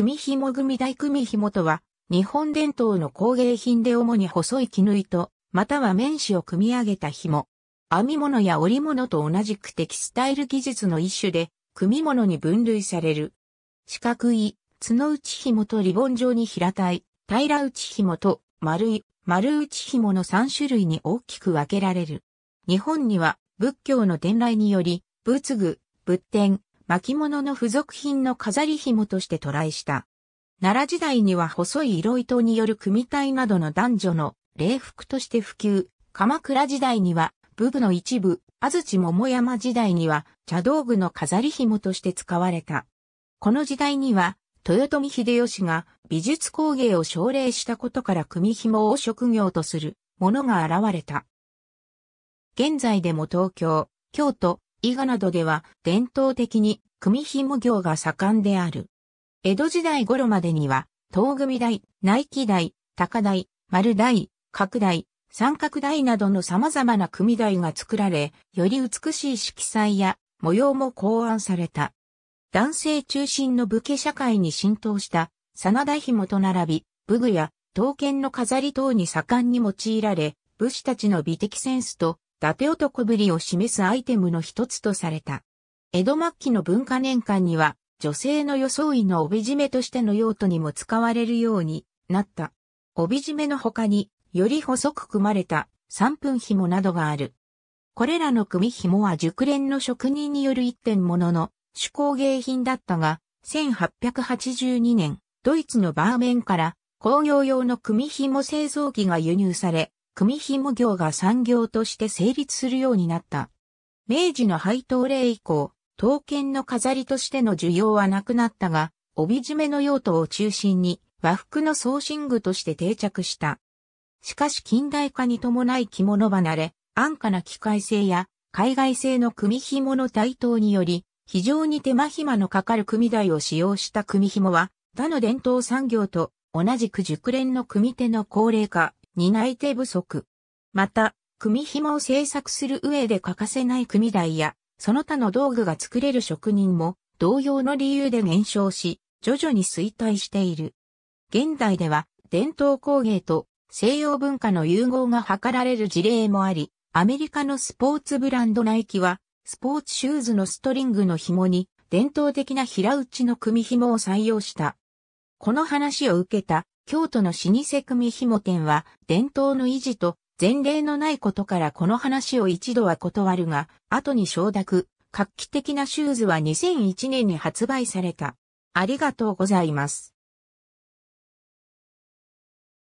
組紐組大組紐とは、日本伝統の工芸品で主に細い絹糸、または面紙を組み上げた紐。編み物や織物と同じくテキスタイル技術の一種で、組物に分類される。四角い、角打ち紐とリボン状に平たい、平打ち紐と丸い、丸打ち紐の3種類に大きく分けられる。日本には仏教の伝来により、仏具、仏典、巻物の付属品の飾り紐としてライした。奈良時代には細い色糸による組体などの男女の礼服として普及。鎌倉時代には武部の一部、安土桃山時代には茶道具の飾り紐として使われた。この時代には豊臣秀吉が美術工芸を奨励したことから組紐を職業とするものが現れた。現在でも東京、京都、伊賀などでは伝統的に組紐業が盛んである。江戸時代頃までには、東組台、内記台、高台、丸台、角台、三角台などの様々な組台が作られ、より美しい色彩や模様も考案された。男性中心の武家社会に浸透した、真田紐と並び、武具や刀剣の飾り等に盛んに用いられ、武士たちの美的センスと伊達男ぶりを示すアイテムの一つとされた。江戸末期の文化年間には、女性の装いの帯締めとしての用途にも使われるようになった。帯締めの他に、より細く組まれた三分紐などがある。これらの組紐は熟練の職人による一点ものの手工芸品だったが、1882年、ドイツのバーメンから工業用の組紐製造機が輸入され、組紐業が産業として成立するようになった。明治の配当令以降、刀剣の飾りとしての需要はなくなったが、帯締めの用途を中心に和服の装身具として定着した。しかし近代化に伴い着物離れ、安価な機械性や海外製の組紐の台頭により、非常に手間暇のかかる組台を使用した組紐は、他の伝統産業と同じく熟練の組手の高齢化、担い手不足。また、組紐を製作する上で欠かせない組台や、その他の道具が作れる職人も、同様の理由で減少し、徐々に衰退している。現代では、伝統工芸と西洋文化の融合が図られる事例もあり、アメリカのスポーツブランドナイキは、スポーツシューズのストリングの紐に、伝統的な平打ちの組紐を採用した。この話を受けた京都の老舗組紐店は伝統の維持と前例のないことからこの話を一度は断るが、後に承諾、画期的なシューズは2001年に発売された。ありがとうございます。